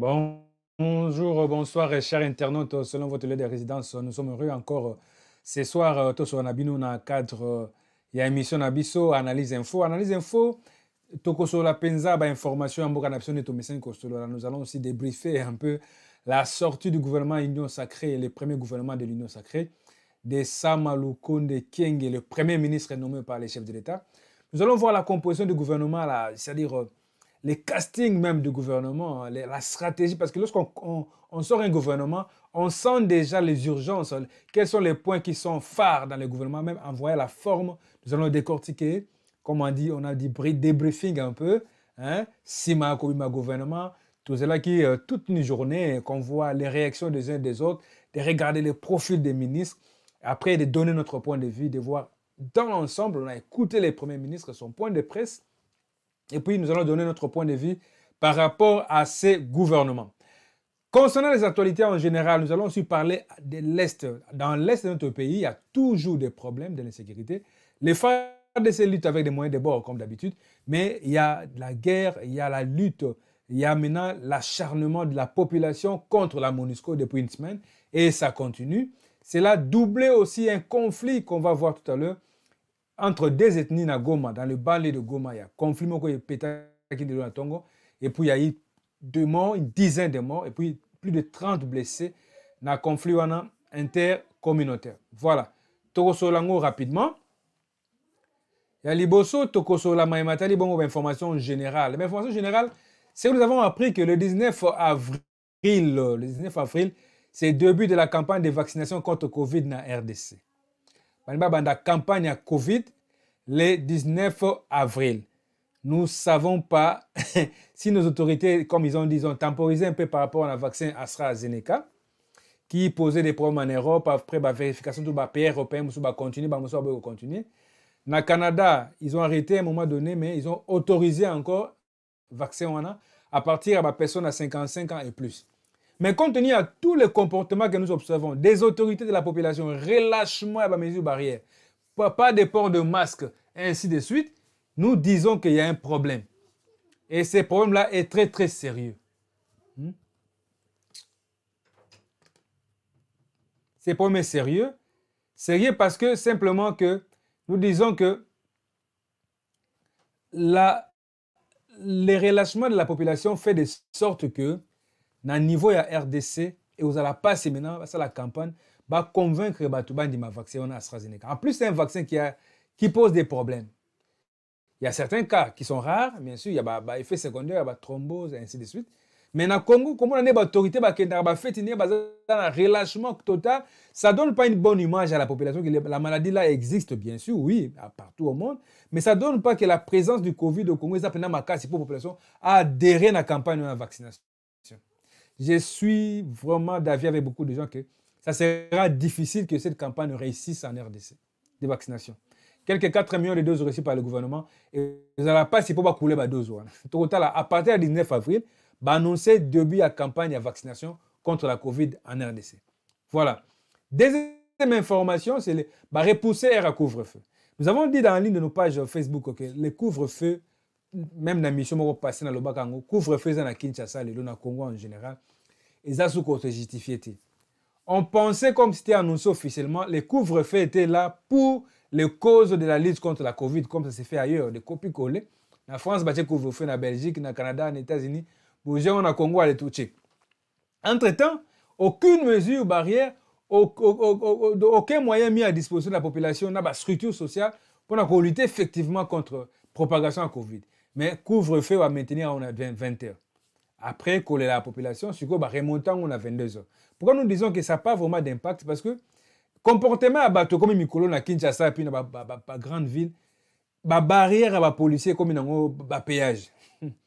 Bonjour, bonsoir, chers internautes. Selon votre lieu de résidence, nous sommes heureux encore euh, ce soir. Euh, tous on a dans le cadre une euh, émission Nabiso, Analyse Info. Analyse Info, la penza bah, information en Boca et tous nous allons aussi débriefer un peu la sortie du gouvernement union sacrée le premier gouvernement de l'union sacrée de Samalou King, et le premier ministre nommé par les chefs de l'État nous allons voir la composition du gouvernement c'est-à-dire les castings même du gouvernement, hein, la stratégie, parce que lorsqu'on sort un gouvernement, on sent déjà les urgences, hein. quels sont les points qui sont phares dans le gouvernement, même en voyant la forme, nous allons décortiquer, comme on dit, on a dit débriefing un peu, hein, Sima, gouvernement, tout cela qui, euh, toute une journée, qu'on voit les réactions des uns des autres, de regarder les profils des ministres, après de donner notre point de vue, de voir dans l'ensemble, on a écouté les premiers ministres, son point de presse, et puis, nous allons donner notre point de vue par rapport à ces gouvernements. Concernant les actualités en général, nous allons aussi parler de l'Est. Dans l'Est de notre pays, il y a toujours des problèmes de l'insécurité. Les de ces luttes avec des moyens de bord, comme d'habitude, mais il y a la guerre, il y a la lutte, il y a maintenant l'acharnement de la population contre la MONUSCO depuis une semaine, et ça continue. Cela doublé aussi un conflit qu'on va voir tout à l'heure entre deux ethnies na Goma, dans le banlieue de Goma, il y a conflit moko et pétaki de la Tongo. Et puis il y a eu deux morts, une dizaine de morts, et puis plus de 30 blessés dans le conflit intercommunautaire. Voilà. Tokosolango rapidement. Il y a Liboso, Tokosolama et Matali, bon, ben, information générale. Mais ben, information générale, c'est que nous avons appris que le 19 avril, le 19 avril, c'est le début de la campagne de vaccination contre Covid dans la RDC la la campagne à covid le 19 avril nous savons pas si nos autorités, comme ils ont dit, ont temporisé un peu par rapport à la vaccin AstraZeneca, qui posait des problèmes en Europe après la bah, vérification de la pays européenne, ils ont continué, Dans le Canada, ils ont arrêté à un moment donné, mais ils ont autorisé encore le vaccin à partir de bah, la personne à 55 ans et plus. Mais compte tenu à tous les comportements que nous observons, des autorités de la population, relâchement à la mesure barrière, pas de port de masque, ainsi de suite, nous disons qu'il y a un problème. Et ce problème-là est très, très sérieux. Hmm? Ce problème est sérieux. Sérieux parce que simplement que nous disons que la, les relâchements de la population fait de sorte que na niveau ya RDC et allez passer maintenant la campagne va convaincre de ma vaccin wana AstraZeneca en plus c'est un vaccin qui, a, qui pose des problèmes il y a certains cas qui sont rares bien sûr il y a ba, ba effet secondaire ba thrombose et ainsi de suite mais le Congo comme on a des autorités qui un relâchement total ça donne pas une bonne image à la population que la maladie là existe bien sûr oui partout au monde mais ça donne pas que la présence du Covid au Congo ça pendant makasi pour population à adhérer à la campagne de vaccination je suis vraiment d'avis avec beaucoup de gens que ça sera difficile que cette campagne réussisse en RDC des vaccination. Quelques 4 millions de doses reçues par le gouvernement et ne va pas si pour couler ma dose. Hein. à partir du 19 avril, va annoncer début à campagne à vaccination contre la COVID en RDC. Voilà. Deuxième information, c'est le bah, repousser à couvre-feu. Nous avons dit dans la ligne de nos pages Facebook que les couvre-feu même la mission moko passé le les couvre-feu dans na kinshasa dans na congo en général ils ça autojustifie te on pensait comme c'était annoncé officiellement les couvre-feu étaient là pour les causes de la lutte contre la covid comme ça s'est fait ailleurs de copies collées. La france des couvre-feu la belgique au canada aux états-unis dans na congo toucher. entre temps aucune mesure barrière aucun moyen mis à disposition de la population na structure sociale pour lutter effectivement contre propagation la covid mais couvre-feu va maintenir on a 20 heures. Après, coller la population, sur quoi bah, remontant on a 22 heures. Pourquoi nous disons que ça n'a pas vraiment d'impact Parce que comportement à bateau comme Mikolo na Kinshasa puis na grande ville, ba barrière à ba policier comme nango ba péage.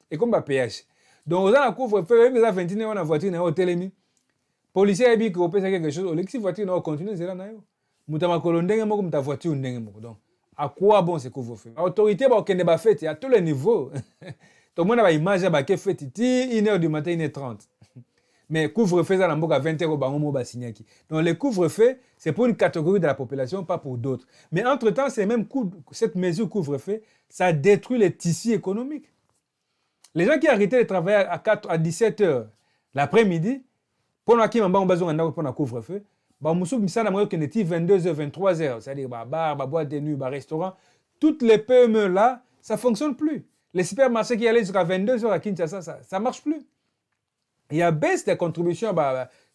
Et comme ba péage. Donc on a la couvre-feu, même les 21 on a voiture na hotelemi. Policier a dit qu'on peut faire quelque chose, on voiture na continue c'est là na yo. Mutama kolondenge moko muta voiture ndenge moko. Donc à quoi bon ce couvre-feu L'autorité bah, autorité pas bah, fait à tous les niveaux tout le monde a bah, image bake fait. Titi, 1h du matin il est 30 mais couvre-feu ça la à 20h au signé qui. donc le couvre-feu c'est pour une catégorie de la population pas pour d'autres mais entre-temps cette mesure couvre-feu ça détruit les tissus économiques les gens qui arrêtaient de travailler à 17h l'après-midi pendant qu'ils m'ont besoin besoin pendant couvre-feu bamosusu misala na ekende 22h 23h c'est-à-dire bah, bar, bah, boîte de nuit bah, restaurant. toutes les pme là ça fonctionne plus les supermarchés qui allaient jusqu'à 22h à kinshasa ça, ça marche plus il y a baisse des contributions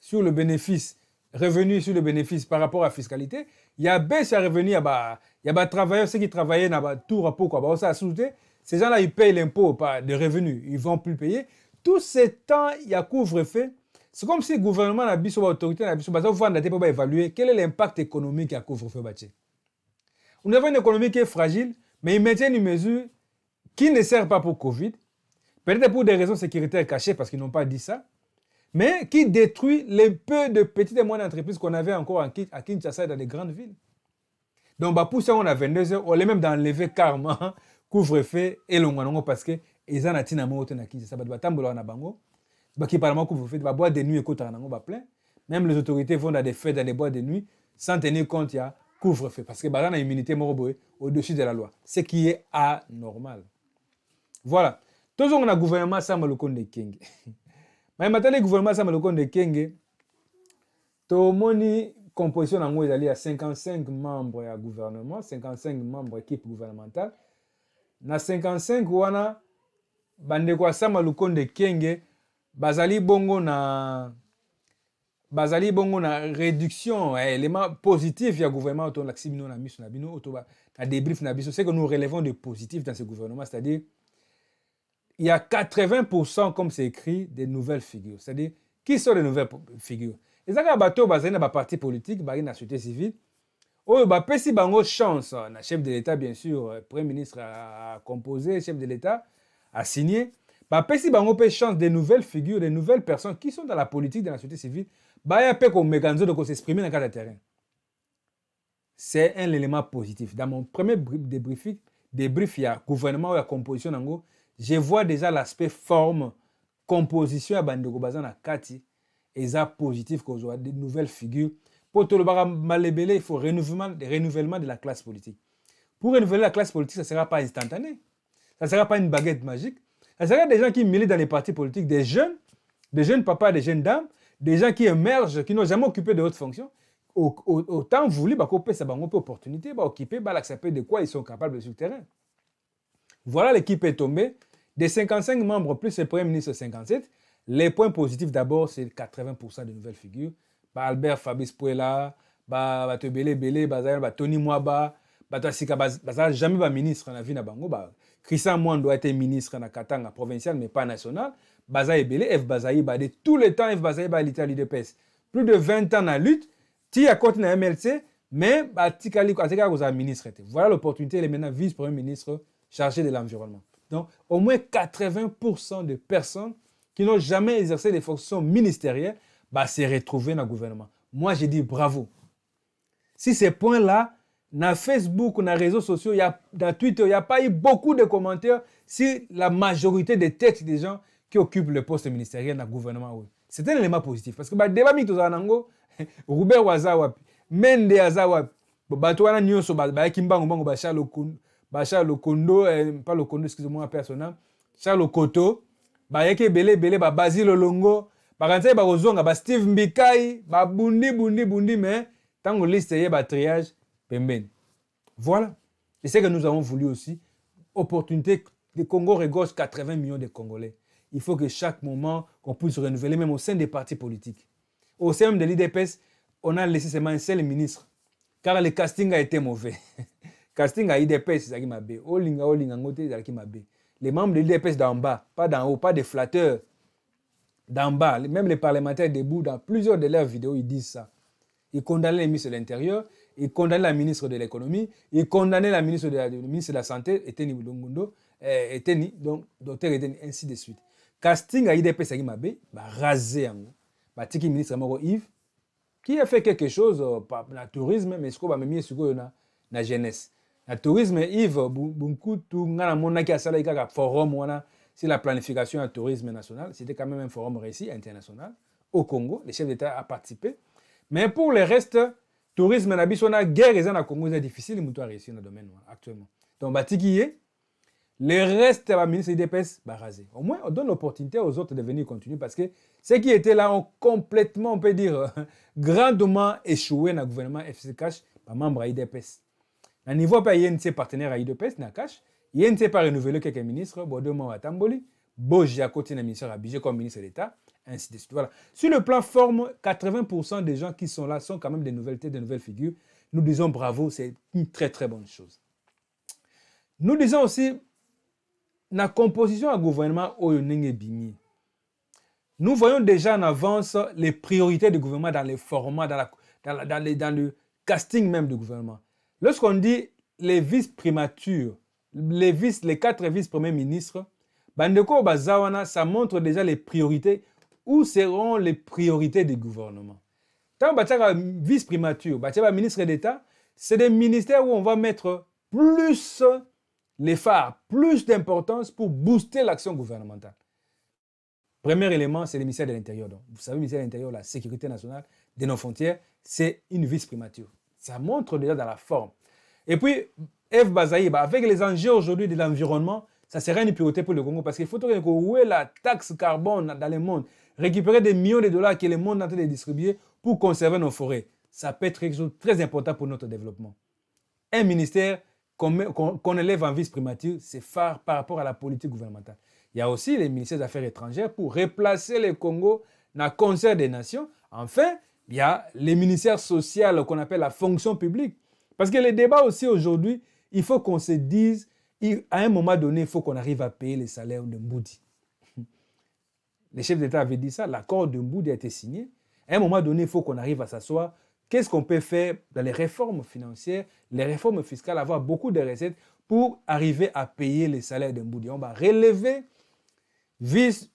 sur le bénéfice revenus sur le bénéfice par rapport à la fiscalité il y a baisse à revenus. bah, il y a bah, travailleurs ceux qui travaillaient dans bah, tour à quoi bah, ça ces gens-là, ils payent l'impôt pas de revenus, ils vont plus payer. Tout ce temps, il y a couvre-feu, c'est comme si le gouvernement, l'autorité, l'autorité, pour évaluer quel est l'impact économique à couvre-feu. Nous avons une économie qui est fragile, mais ils maintiennent une mesure qui ne sert pas pour Covid, peut-être pour des raisons sécuritaires cachées parce qu'ils n'ont pas dit ça, mais qui détruit les peu de petites et moyennes entreprises qu'on avait encore à Kinshasa et dans les grandes villes. Donc, bah, pour ça, on a 22 heures, on est même d'enlever carrément couvre-feu et longongo parce que ils en attirent à mort, ils en baki parlement couvre-feu ba boîte de nuit on va plein, même les autorités vont dans des fêtes dans les boîtes de nuit sans tenir compte y a couvre-feu parce que bah, a une immunité au-dessus de la loi ce qui est anormal voilà Toujours on na gouvernement asamba king. Mais maintenant le gouvernement asamba lokondo ekenge tomoni composition il y a 55 membres à gouvernement 55 membres équipe gouvernementale Dans 55 wana bandeko asamba lokondo king bazali bongo na bazali bongo na réduction eh, élément positif ya gouvernement tolakisi bino na miso na bino oto na na c'est que nous relevons de positif dans ce gouvernement c'est-à-dire il y a 80% comme c'est écrit des nouvelles figures c'est-à-dire qui sont les nouvelles figures quand bato bateau, bazali na parti politique bali na société civile oyo oh, bah, eu bango chance hein, na chef de l'état bien sûr euh, premier ministre a composé chef de l'état a signé bah, si bango peut chance de nouvelles figures de nouvelles personnes qui sont dans la politique dans la société civile bah, pe mécanisme komeka s'exprimer ko s'exprimer le cadre terrain c'est un élément positif dans mon premier débriefing débrief a gouvernement ou la composition nango je vois déjà l'aspect forme composition à bandeko baza et kati ça positif kozwa de nouvelles figures tout le monde, il faut renouvellement, renouvellement de la classe politique pour renouveler la classe politique ça sera pas instantané ça sera pas une baguette magique il y a des gens qui militent dans les partis politiques, des jeunes, des jeunes papas, des jeunes dames, des gens qui émergent, qui n'ont jamais occupé de haute fonction, autant voulu, bah, ça on opportunité, bah, occuper, bah, l'accepter de quoi ils sont capables sur le terrain. Voilà, l'équipe est tombée. Des 55 membres plus le Premier ministre 57, les points positifs d'abord, c'est 80% de nouvelles figures. Bah, Albert Fabrice Puella, bah, Tony Mouaba, bah, Tassika, bah, jamais bah, ministre, la a Christian Moine doit être ministre la Katanga provincial mais pas national. Baza Ebele, F Bazaï tout le temps F Bazaï l'Italie de PES. Plus de 20 ans la lutte, ti a compte la MLC mais batikali atika koza ministre Voilà l'opportunité elle est maintenant vice-premier ministre chargé de l'environnement. Donc au moins 80% de personnes qui n'ont jamais exercé des fonctions ministérielles bah, se retrouver dans le gouvernement. Moi, j'ai dit bravo. Si ces points-là na Facebook, na réseaux sociaux, y a, dans Twitter, il n'y a pas eu beaucoup de commentaires sur la majorité des textes des gens qui occupent le poste ministériel dans le gouvernement. C'est un élément positif. Parce que bah, débat mito zanango, Robert Wazawapi, Mende Azawapi, Batouana Nyoso, Bakimbango, Bango, Charles Okondo, Charles eh, Okondo, pas Okondo, excusez-moi, personnel, Charles Okoto, Bayeke Bele Bele, Basile Olongo, Bakantai Barozonga, Steve Mbikai, Babundi, Bundi, Bundi, mais tant que liste y a triage, Ben, ben. Voilà. Et c'est que nous avons voulu aussi, opportunité, le Congo regorge 80 millions de Congolais. Il faut que chaque moment, qu'on puisse se renouveler, même au sein des partis politiques. Au sein de l'IDPS, on a laissé seulement un seul ministre, car le casting a été mauvais. casting à IDPS, c'est m'a Olinga, Olinga, Ngote, m'a Les membres de l'IDPS d'en bas, pas d'en haut, pas des flatteurs d'en bas. Même les parlementaires debout, dans plusieurs de leurs vidéos, ils disent ça. Ils condamnent les ministres de l'Intérieur il condamnait la ministre de l'économie, il condamnait la ministre de la, ministre de la Santé, Eteni Wilongondo, Eteni, eh, donc, docteur Eteni, ainsi de suite. Casting à IDP Sagimabe, bah, rasé en hein. bah, Tiki ministre Yves, qui a fait quelque chose euh, par le tourisme, mais ce qu'on va me sur la jeunesse. Le tourisme, Yves, beaucoup de a salé un forum, c'est la planification du tourisme national. C'était quand même un forum réussi international. Au Congo, les chefs d'État a participé. Mais pour le reste, tourisme na biso na guerre eza na congo eza difficile moto domaine actuellement donc batiki ye le reste de baministre idps rasé. au moins on donne l'opportunité aux autres de venir continuer parce que ceux qui étaient là ont complètement on peut dire grandement échoué na gouvernement fc cash membre à idps na niveau de ya Il partenaire à idps na cash ye nti mpe arenouvele quelques ministres à mwa watamboli à côté na ministre à budget comme ministre de l'État ainsi de suite. Voilà. Sur le plan forme, 80% des gens qui sont là sont quand même des nouvelles des nouvelles figures. Nous disons bravo, c'est une très très bonne chose. Nous disons aussi, la composition à gouvernement oh, nous voyons déjà en avance les priorités du gouvernement dans les formats, dans, la, dans, dans, le casting même du gouvernement. Lorsqu'on dit les vice-primatures, les, vice, les quatre vice-premiers ministres, Bandeko Bazawana, ça montre déjà les priorités où seront les priorités du gouvernement Tant que vice-primature, ministre d'État, c'est des ministères où on va mettre plus les phares, plus d'importance pour booster l'action gouvernementale. Premier élément, c'est le ministère de l'Intérieur. vous savez, le ministère de l'Intérieur, la sécurité nationale de nos frontières, c'est une vice-primature. Ça montre déjà dans la forme. Et puis, Eve Bazaï, avec les enjeux aujourd'hui de l'environnement, ça serait une priorité pour le Congo parce qu'il faut trouver où est la taxe carbone dans le monde récupérer des millions de dollars que le monde est en train de distribuer pour conserver nos forêts. Ça peut être quelque chose de très important pour notre développement. Un ministère qu'on élève en vice-primature, c'est phare par rapport à la politique gouvernementale. Il y a aussi les ministères des Affaires étrangères pour replacer le Congo dans le concert des nations. Enfin, il y a les ministères sociaux qu'on appelle la fonction publique. Parce que les débats aussi aujourd'hui, il faut qu'on se dise, à un moment donné, il faut qu'on arrive à payer les salaires de Mboudi. Les chefs d'État avaient dit ça, l'accord de Mboudi a été signé. À un moment donné, il faut qu'on arrive à s'asseoir. Qu'est-ce qu'on peut faire dans les réformes financières, les réformes fiscales, avoir beaucoup de recettes pour arriver à payer les salaires de Mboudi On va relever vice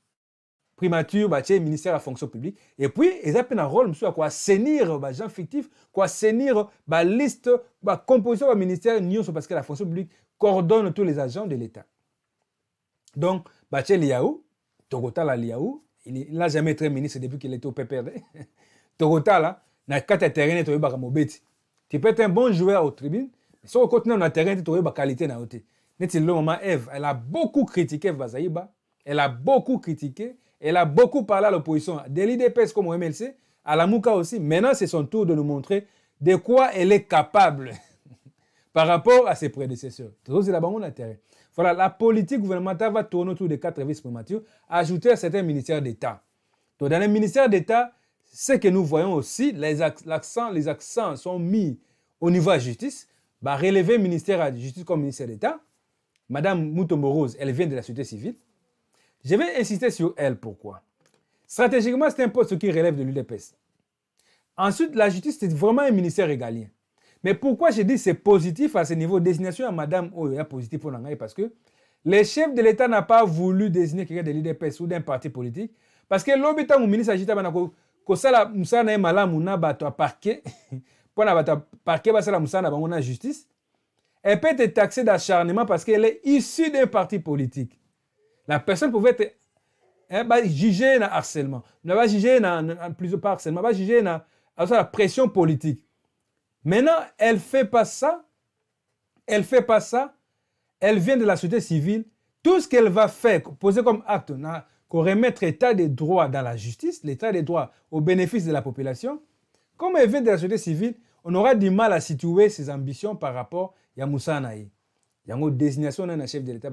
primature, bah, ministère de la fonction publique. Et puis, ils ont un rôle, monsieur, à quoi assainir, gens bah, fictifs, quoi sénir bah, liste, la composition du ministère, parce que la fonction publique coordonne tous les agents de l'État. Donc, bah, les Togota, il n'a jamais été ministre depuis qu'il était au PPRD. là na terrains terrain tu es mobeti. Tu peux être un bon joueur au tribune, mais sur le continent le terrain tu qualité na le moment Eve, elle a beaucoup critiqué Vazaïba, elle a beaucoup critiqué, elle a beaucoup parlé à l'opposition, des l'IDPS comme au MLC, à la Mouka aussi. Maintenant, c'est son tour de nous montrer de quoi elle est capable par rapport à ses prédécesseurs. c'est là-bas on terrain. Voilà, la politique gouvernementale va tourner autour des quatre vice-primatures, ajouter à certains ministères d'État. Donc, dans les ministères d'État, ce que nous voyons aussi, les accents, les accents sont mis au niveau de la justice. Bah, relever le ministère de la justice comme ministère d'État. Madame Moutomorose, elle vient de la société civile. Je vais insister sur elle. Pourquoi Stratégiquement, c'est un poste qui relève de l'UDPS. Ensuite, la justice, c'est vraiment un ministère égalien. Mais pourquoi je dis c'est positif à ce niveau Désignation à Madame est oh, positif pour l'anglais parce que le chef de l'État n'a pas voulu désigner quelqu'un de l'IDPS ou d'un parti politique parce que l'obétant mon ministre agita banako kosala musana malamu na à parquet pona de parquet musana justice elle peut être taxée d'acharnement parce qu'elle est issue d'un parti politique. La personne pouvait être hein, jugée dans harcèlement, elle va juger dans plusieurs harcèlement, elle va juger dans la pression politique. Maintenant, elle ne fait pas ça. Elle ne fait pas ça. Elle vient de la société civile. Tout ce qu'elle va faire, poser comme acte, qu'on remettre l'état des droits dans la justice, l'état des droits au bénéfice de la population, comme elle vient de la société civile, on aura du mal à situer ses ambitions par rapport à Moussa Anaï. Il y a une désignation d'un chef de l'État,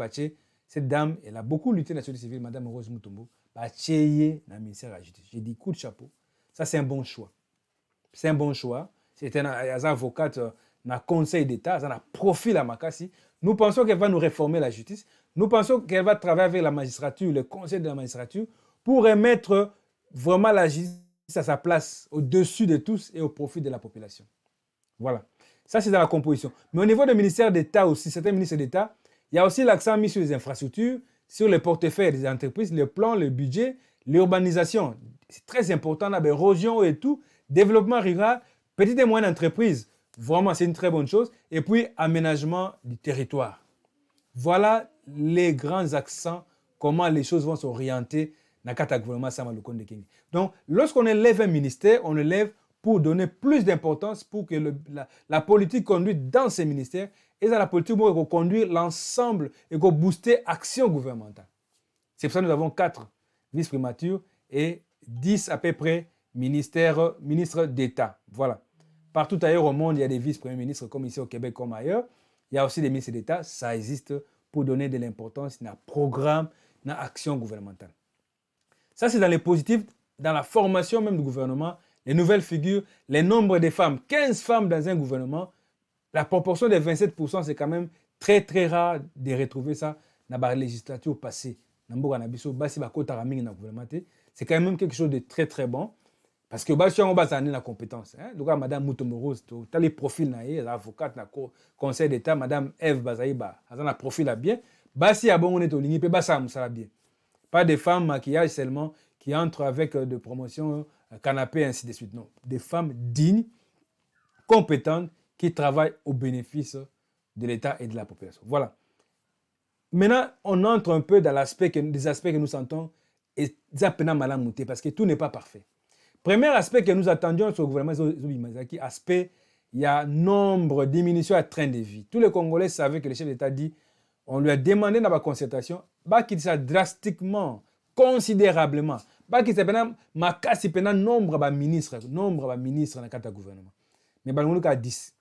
cette dame, elle a beaucoup lutté dans la société civile, Madame Rose Moutombo, dans le ministère de la Justice. J'ai dit coup de chapeau. Ça, c'est un bon choix. C'est un bon choix c'était un avocat euh, na conseil d'état ça na profil à Makassi. nous pensons qu'elle va nous réformer la justice nous pensons qu'elle va travailler avec la magistrature le conseil de la magistrature pour remettre vraiment la justice à sa place au-dessus de tous et au profit de la population voilà ça c'est dans la composition mais au niveau du ministère d'état aussi certains ministres d'état il y a aussi l'accent mis sur les infrastructures sur les portefeuilles des entreprises le plan le budget l'urbanisation c'est très important l'érosion et tout développement rural Petite et moyenne entreprise, vraiment, c'est une très bonne chose. Et puis, aménagement du territoire. Voilà les grands accents, comment les choses vont s'orienter dans le gouvernement Samaloukonde King. Donc, lorsqu'on élève un ministère, on élève pour donner plus d'importance pour que la, politique conduite dans ces ministères et dans la politique pour conduire l'ensemble et pour booster l'action gouvernementale. C'est pour ça que nous avons quatre vice-primatures et dix à peu près ministères, ministres d'État. Voilà. Partout ailleurs au monde, il y a des vice-premiers ministres, comme ici au Québec, comme ailleurs. Il y a aussi des ministres d'État. Ça existe pour donner de l'importance dans le programme, dans l'action action gouvernementale. Ça, c'est dans les positifs, dans la formation même du gouvernement, les nouvelles figures, les nombres de femmes. 15 femmes dans un gouvernement, la proportion des 27%, c'est quand même très, très rare de retrouver ça dans la législature passée. C'est quand même quelque chose de très, très bon parce que on a na compétence Mme hein. madame mutomorose tout tali profils avocate conseil d'état madame eve Bazaïba, tu a profil bien bien pas des femmes maquillage seulement qui entrent avec euh, de promotion euh, canapé ainsi de suite non des femmes dignes compétentes qui travaillent au bénéfice de l'état et de la population voilà maintenant on entre un peu dans l'aspect des aspects que nous sentons et ça peine mal monter parce que tout n'est pas parfait Premier aspect que nous attendions sur le gouvernement Zobimazaki, aspect, il y a nombre, diminution à train de vie. Tous les Congolais savaient que le chef d'État dit, on lui a demandé dans la concertation, bah, qu'il ça drastiquement, considérablement, bah, qu'il s'appelle, ma casse, nombre de ministres, nombre de ministres dans le gouvernement. Mais bah, a 10.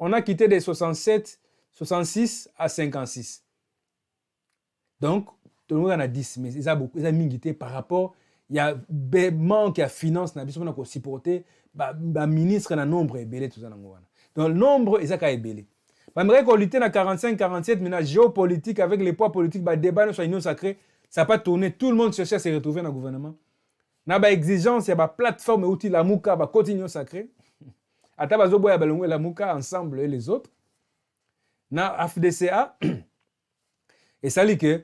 On a quitté de 67, 66 à 56. Donc, tout le monde en a 10, mais ils ont beaucoup, ils ont par rapport il y a manque à finance na besoin mpona kosupporte bah ba na nombre ebele toza nango wana donc nombre eza ka ebele qu'on lutte na 45 47 mais na géopolitique avec les poids politiques débat débat sur union sacrée, ça pas tourné tout le monde cherche à se retrouver dans le gouvernement na et ya outil mouka, muka bakoti union sacré ata bazoboya la muka ensemble et les autres na ça, dit que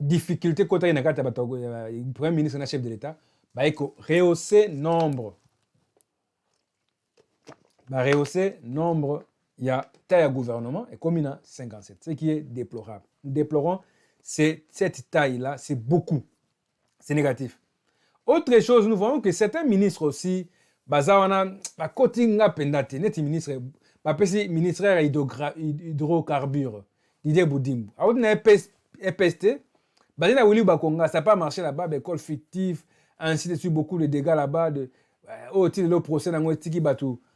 difficulté qu'on a un ya un premier ministre na chef de l'état baye rehausser nombre bah, rehausser nombre a taille de gouvernement ekomi na 57 ce qui est déplorable nous déplorons cette taille là c'est beaucoup c'est négatif autre chose nous voyons que certains ministres aussi un peu... kotinga nga un ministre bah, ministère hydrocarbure didier ah, a auti na epst bah, a Willy ça n'a pas marché là-bas, l'école bah, fictive, ainsi de suite, beaucoup de dégâts là-bas. De, euh, au titre le procès dans Tiki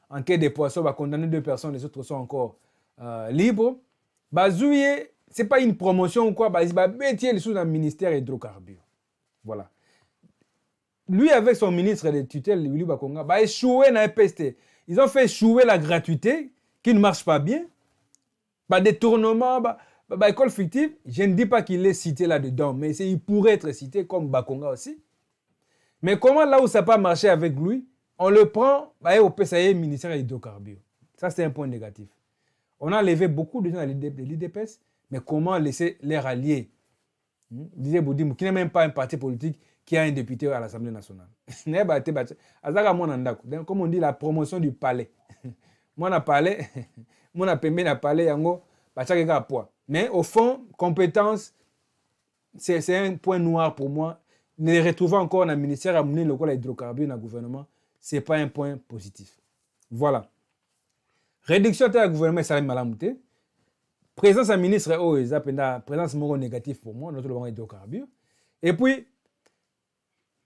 enquête des poissons, va bah, condamner deux personnes, les autres sont encore euh, libres. Ce c'est pas une promotion ou quoi, va bah, métier sous dans le ministère hydrocarbures. Voilà. Lui, avec son ministre de tutelle, Willy Bakonga, échoué dans PST. Ils ont fait échouer la gratuité, qui ne marche pas bien. Bah, détournement, bah, bah, école fictive, je ne dis pas qu'il est cité là-dedans, mais il pourrait être cité comme Bakonga aussi. Mais comment là où ça n'a pas marché avec lui, on le prend bah, au ministère des hydrocarbures. Ça, c'est un point négatif. On a levé beaucoup de gens à l'IDPS, mais comment laisser les rallier hmm? Disait Boudim, qui n'est même pas un parti politique qui a un député à l'Assemblée nationale. Comme on dit, la promotion du palais. Moi, je palais, moi, je palais, yango, un poids. Mais au fond, compétence, c'est un point noir pour moi. Ne les retrouver encore dans le ministère à mener le à hydrocarbures dans le gouvernement, ce n'est pas un point positif. Voilà. Réduction de la gouvernement, ça malamouté. Présence à ministre, oh, présence moro négative pour moi, notre le hydrocarbures. Et puis,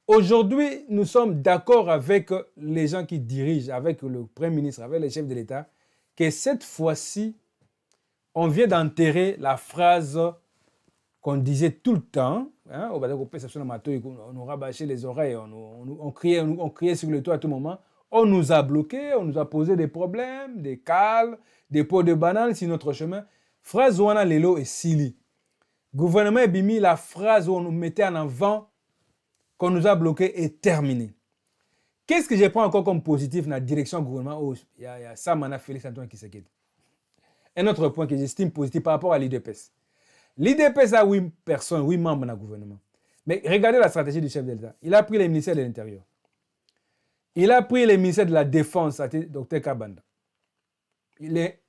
Aujourd'hui, nous sommes d'accord avec les gens qui dirigent, avec le Premier ministre, avec les chefs de l'État, que cette fois-ci, on vient d'enterrer la phrase qu'on disait tout le temps. Hein, on nous rabâchait les oreilles, on, criait, on, sur le toit à tout moment. On nous a bloqués, on nous a posé des problèmes, des cales, des pots de banane sur notre chemin. Phrase les Lelo et Sili. Gouvernement Ebimi, la phrase où on nous mettait en avant qu'on nous a bloqué est terminée. Qu'est-ce que je prends encore comme positif dans la direction du gouvernement oh, Il y, a, ça a Samana Félix Antoine s'inquiète. Un autre point que j'estime positif par rapport à l'IDPS. L'IDPS a huit personnes, huit membres dans le gouvernement. Mais regardez la stratégie du chef d'État. Il a pris les ministères de l'Intérieur. Il a pris les ministères de la Défense, docteur Kabanda. Il est,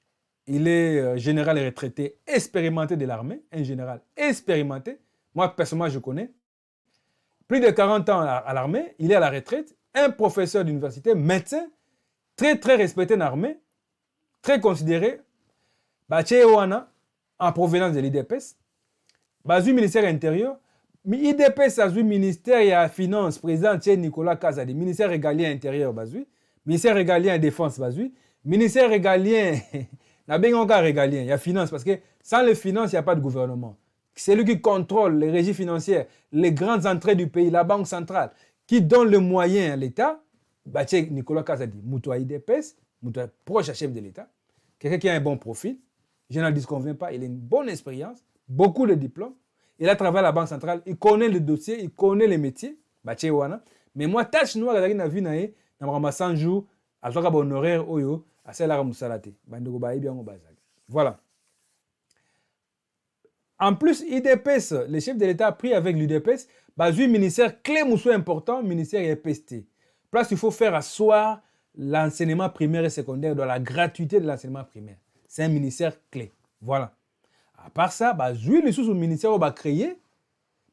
il est euh, général retraité expérimenté de l'armée, un général expérimenté. Moi, personnellement, je connais. Plus de 40 ans à l'armée, il est à la retraite, un professeur d'université, médecin, très très respecté dans l'armée, très considéré, batie en provenance de l'idps bah, le ministère intérieur mi idps azwi ministère la finance président nicolas kazadi ministère régalien intérieur bah, le ministère régalien défense bah, le ministère régalien la régalien ya finance parce que sans le finance il n'y a pas de gouvernement c'est lui qui contrôle les régies financières les grandes entrées du pays la banque centrale qui donne le moyen à l'état nicolas kazadi Moutoua idps proche du chef de l'état quelqu'un qui a un bon profit. Je n'en disconviens pas. Il a une bonne expérience, beaucoup de diplômes. Il a travaillé à la Banque centrale. Il connaît le dossier, il connaît les métiers. Mais moi, tâche noire, je n'ai vu na 100 jours, 100 jour azwaka honoraire, oyo asalelaka mosala te y bayebi yango bazali voilà en plus idps le chef de l'état a pris avec l'udps un ministère clé mosu important ministère epst place il faut faire asseoir l'enseignement primaire et secondaire dans la gratuité de l'enseignement primaire c'est un ministère clé. Voilà. À part ça, bah, je les sous ministère, on va bah, créer,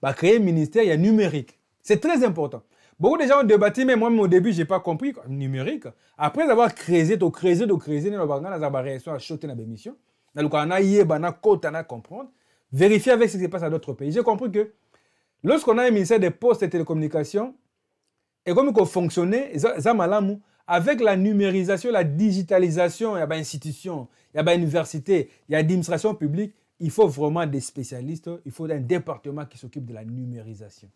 bah, créer un ministère, il y a numérique. C'est très important. Beaucoup de gens ont débattu, mais moi-même au début, je n'ai pas compris. Numérique. Après avoir créé, tu créé, tu créé, tu la réaction à choter la démission. Dans le cas, bah, a comprendre. Vérifier avec ce qui se passe dans d'autres pays. J'ai compris que lorsqu'on a un ministère des postes et télécommunications, et comme il faut fonctionner, ça, ça avec la numérisation, la digitalisation, il y a pas institution, il y a pas université, il y a administration publique, il faut vraiment des spécialistes, il faut un département qui s'occupe de la numérisation.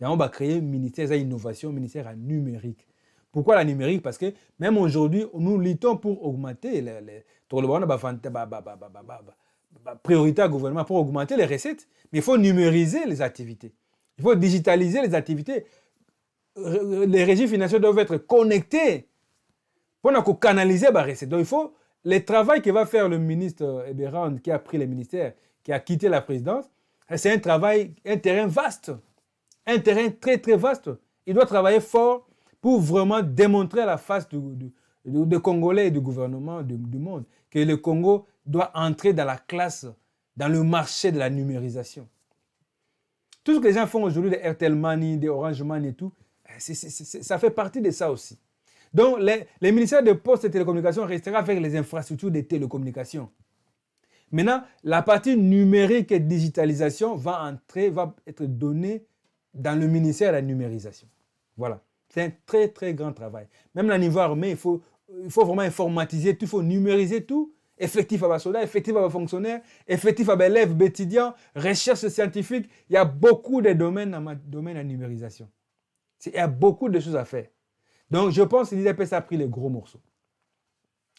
Et on va créer un ministère à innovation, un ministère à numérique. Pourquoi la numérique Parce que même aujourd'hui, nous luttons pour augmenter les, priorités priorité au gouvernement pour augmenter les recettes, mais il faut numériser les activités. Il faut digitaliser les activités euh, les régimes financiers doivent être connectés pour qu'on canaliser les Donc il faut le travail que va faire le ministre Eberhard, euh, qui a pris le ministère, qui a quitté la présidence, c'est un travail, un terrain vaste, un terrain très très vaste. Il doit travailler fort pour vraiment démontrer à la face du, des Congolais et du gouvernement du, monde que le Congo doit entrer dans la classe, dans le marché de la numérisation. Tout ce que les gens font aujourd'hui, des Airtel Money, des Orange Money et tout, ça fait partie de ça aussi. Donc, les, ministères de Postes et Télécommunications restera avec les infrastructures des télécommunications. Maintenant, la partie numérique et digitalisation va entrer, va être donnée dans le ministère de la numérisation. Voilà. C'est un très, très grand travail. Même la niveau armée, il faut, il faut vraiment informatiser tout, il faut numériser tout. Effectif à soldat, effectif à Fonctionnaires, effectif à élèves, étudiants, recherche scientifique. Il y a beaucoup de domaines dans domaine la numérisation. Il y a beaucoup de choses à faire. Donc, je pense que l'IDPS a pris les gros morceaux.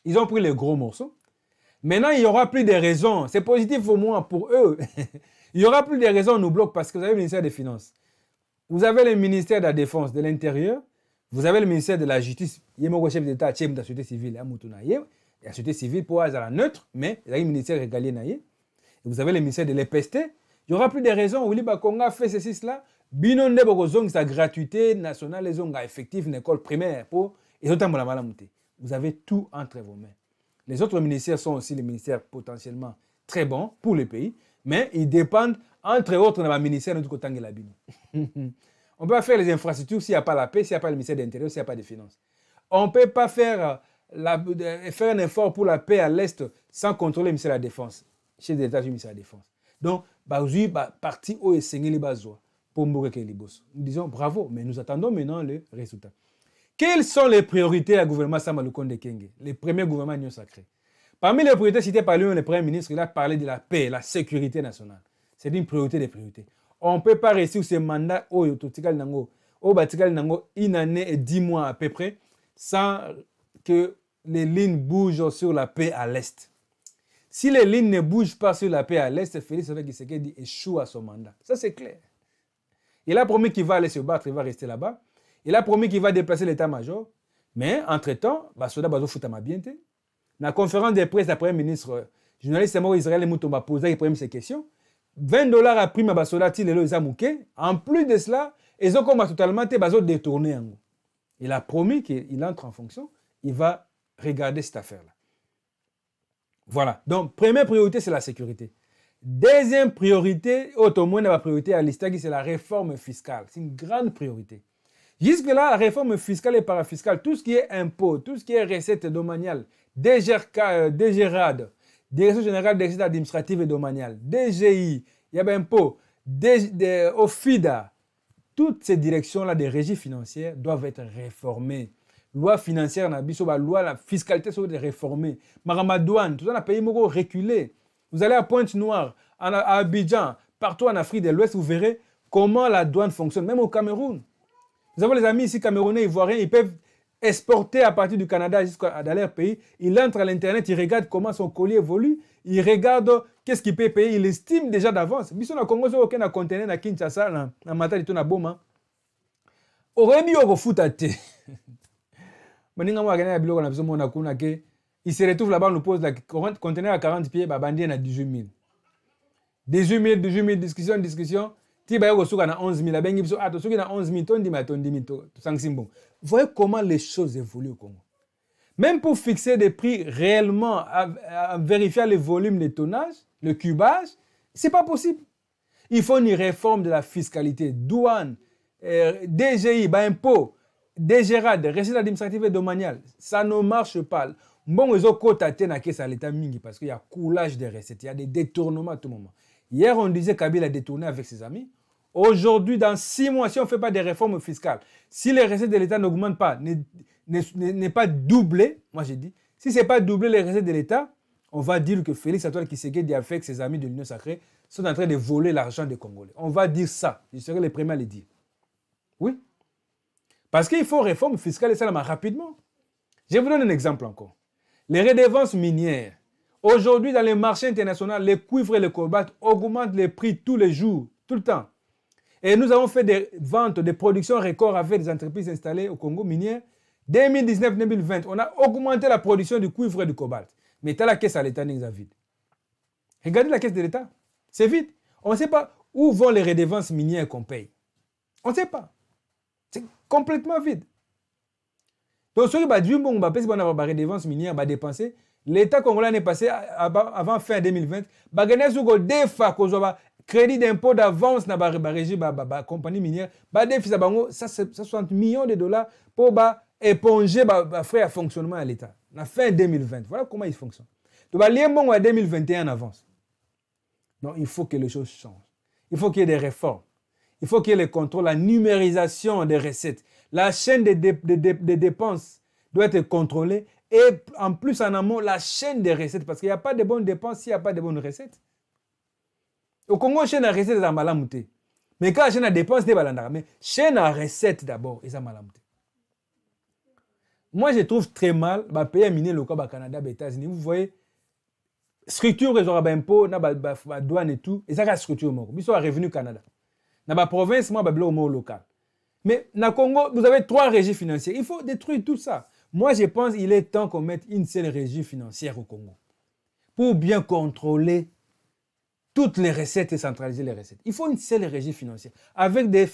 Ils ont pris les gros morceaux. Maintenant, il n'y aura plus de raisons. C'est positif pour moi, pour eux. il n'y aura plus de raisons, on nous bloque parce que vous avez le ministère des Finances. Vous avez le ministère de la Défense, de l'Intérieur. Vous avez le ministère de la Justice. Il y a mon chef d'État, chef de la société civile, la société civile pour la neutre, mais il y a le ministère régalien. Vous avez le ministère de l'EPST. Il n'y aura plus de raisons. Ouli Bakonga fait ceci, cela bino nde sa gratuité nationale ezonga effectif une école primaire et ezotambola la te vous avez tout entre vos mains les autres ministères sont aussi les ministères potentiellement très bons pour le pays mais ils dépendent entre autres de ministère de la bino on peut faire les infrastructures s'il n'y a pas la paix s'il n'y a pas le ministère de l'intérieur s'il n'y a pas de finances on peut pas faire euh, la, euh, faire un effort pour la paix à l'Est sans contrôler le ministère de la Défense, chez états états le ministère de la Défense. Donc, bah, bah parti au les Bazoua pour Nous disons bravo, mais nous attendons maintenant le résultat. Quelles sont les priorités du gouvernement Samaloukonde Kenge, le premier gouvernement l'Union sacré Parmi les priorités citées par lui, le Premier ministre, il a parlé de la paix, la sécurité nationale. C'est une priorité des priorités. On ne peut pas réussir ce mandat oh, au Nango, oh, au Nango, une année et dix mois à peu près, sans que les lignes bougent sur la paix à l'Est. Si les lignes ne bougent pas sur la paix à l'Est, Félix Tshisekedi échoue à son mandat. Ça, c'est clair. Il a promis qu'il va aller se battre, il va rester là-bas. Il a promis qu'il va déplacer l'état-major. Mais entre-temps, foutre Bazo dans la conférence de presse euh, bah, bah, le Premier ministre, journaliste Israël Moutou a les premières questions. 20 dollars à prime à et Tilelo En plus de cela, ils ont totalement Bazo détourné. Il a promis qu'il entre en fonction. Il va regarder cette affaire-là. Voilà. Donc, première priorité, c'est la sécurité. Deuxième priorité, autrement, la priorité à l'Istag, c'est la réforme fiscale. C'est une grande priorité. Jusque-là, la réforme fiscale et parafiscale, tout ce qui est impôt, tout ce qui est recettes domaniales, euh, DGRAD, Direction générale des recettes administratives et domaniales, DGI, il y a impôt, OFIDA, toutes ces directions-là des régies financières doivent être réformées. Loi financière, la loi la fiscalité doit être réformée. Maramadouane, tout ça, le pays moko reculé. Vous allez à Pointe-Noire, à Abidjan, partout en Afrique de l'Ouest, vous verrez comment la douane fonctionne, même au Cameroun. Nous avons les amis ici camerounais, ivoiriens, ils peuvent exporter à partir du Canada jusqu'à leur pays. Ils entrent à l'Internet, ils regardent comment son collier évolue, ils regardent qu'est-ce qu'il peut payer, ils estiment déjà d'avance. Congo, aucun conteneur Kinshasa, Aurait à Il se retrouve là-bas, on nous pose la conteneur à 40 pieds, Babandi a 18 000. 18 000, 18 000, discussion, discussion. Ti ba a 11 000, abengi biso, ah, 11 000, tondi ma a mi, 000. Vous Voyez comment les choses évoluent au Congo. Même pour fixer des prix réellement, à, vérifier les volumes, les tonnages, le cubage, c'est pas possible. Il faut une réforme de la fiscalité, douane, euh, DGI, bah, impôt, impôts, DGRAD, recettes administratives et domaniales. Ça ne marche pas. Bon, ils ont cotaté à l'état mingi parce qu'il y a coulage des recettes, il y a des détournements à tout moment. Hier, on disait Kabila a détourné avec ses amis. Aujourd'hui, dans six mois, si on ne fait pas des réformes fiscales, si les recettes de l'État n'augmentent pas, n'est pas doublé, moi j'ai dit, si ce n'est pas doublé les recettes de l'État, on va dire que Félix Antoine Tshisekedi avec ses amis de l'Union sacrée sont en train de voler l'argent des Congolais. On va dire ça. Je serai le premier à le dire. Oui. Parce qu'il faut réforme fiscale et ça rapidement. Je vous donne un exemple encore. Les redevances minières. Aujourd'hui, dans les marchés internationaux, les cuivre et le cobalt augmentent les prix tous les jours, tout le temps. Et nous avons fait des ventes, des productions records avec des entreprises installées au Congo minière. 2019-2020, on a augmenté la production du cuivre et du cobalt. Mais tu as la caisse à l'État, vide. Regardez la caisse de l'État. C'est vide. On ne sait pas où vont les redevances minières qu'on paye. On ne sait pas. C'est complètement vide. Donc, ce qui va dire, bon, on a des minières, on dépenser. L'État congolais est passé avant fin 2020. Il a gagné qu'on deux crédit d'impôt d'avance dans la compagnie minière. Il a des 60 millions de dollars pour éponger le frais de fonctionnement à l'État. La fin 2020. Voilà comment il fonctionne. Donc, il y a 2021 en avance. non il faut que les choses changent. Il faut qu'il y ait des réformes. Il faut qu'il y ait le contrôle, la numérisation des recettes. La chaîne des, dépenses doit être contrôlée. Et en plus, en amont, la chaîne des recettes. Parce qu'il n'y a pas de bonnes dépenses s'il n'y a pas de bonnes recettes. Au Congo, la chaîne des recettes, c'est malamouté. Mais quand la chaîne des dépenses, c'est balandara. Mais chaîne des recettes d'abord, c'est malamouté. Moi, je trouve très mal, le bah, pays miné le cas, au bah, Canada, aux bah, États-Unis. Vous voyez, structure, ils auront impôts, douane et tout. Et ça, structures structure, ils sont revenus Canada. Dans ma province, moi, je au mot local. Mais dans le Congo, vous avez trois régies financières. Il faut détruire tout ça. Moi, je pense qu'il est temps qu'on mette une seule régie financière au Congo pour bien contrôler toutes les recettes et centraliser les recettes. Il faut une seule régie financière avec des,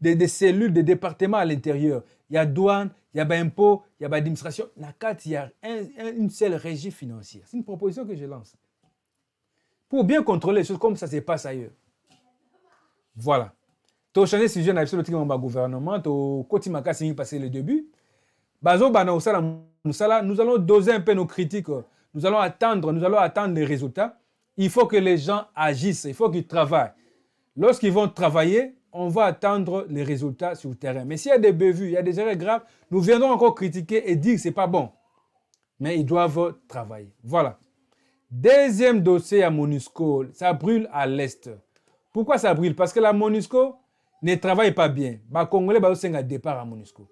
des, cellules, des départements à l'intérieur. Il y a douane, il y a impôts, il y a administration. Dans il y a une seule régie financière. C'est une proposition que je lance. Pour bien contrôler les choses comme ça se passe ailleurs. Voilà to changer sujet na biso pas gouvernement au makasi passé le début nous allons doser un peu nos critiques nous allons attendre nous allons attendre les résultats il faut que les gens agissent il faut qu'ils travaillent lorsqu'ils vont travailler on va attendre les résultats sur le terrain. Mais s'il y a des bévues, il y a des erreurs graves, nous viendrons encore critiquer et dire que ce n'est pas bon. Mais ils doivent travailler. Voilà. Deuxième dossier à MONUSCO, ça brûle à l'Est. Pourquoi ça brûle Parce que la MONUSCO, ne travaille pas bien bakongole bazosenga départ ya monusco